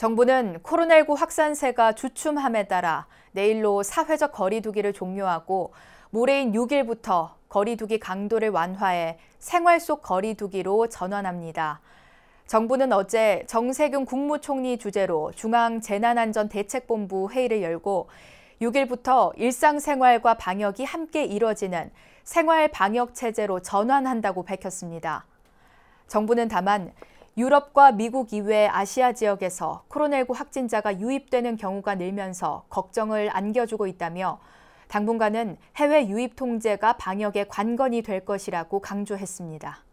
정부는 코로나19 확산세가 주춤함에 따라 내일로 사회적 거리두기를 종료하고 모레인 6일부터 거리두기 강도를 완화해 생활 속 거리두기로 전환합니다. 정부는 어제 정세균 국무총리 주재로 중앙재난안전대책본부 회의를 열고 6일부터 일상생활과 방역이 함께 이뤄지는 생활 방역 체제로 전환한다고 밝혔습니다. 정부는 다만 유럽과 미국 이외 아시아 지역에서 코로나19 확진자가 유입되는 경우가 늘면서 걱정을 안겨주고 있다며 당분간은 해외 유입 통제가 방역의 관건이 될 것이라고 강조했습니다.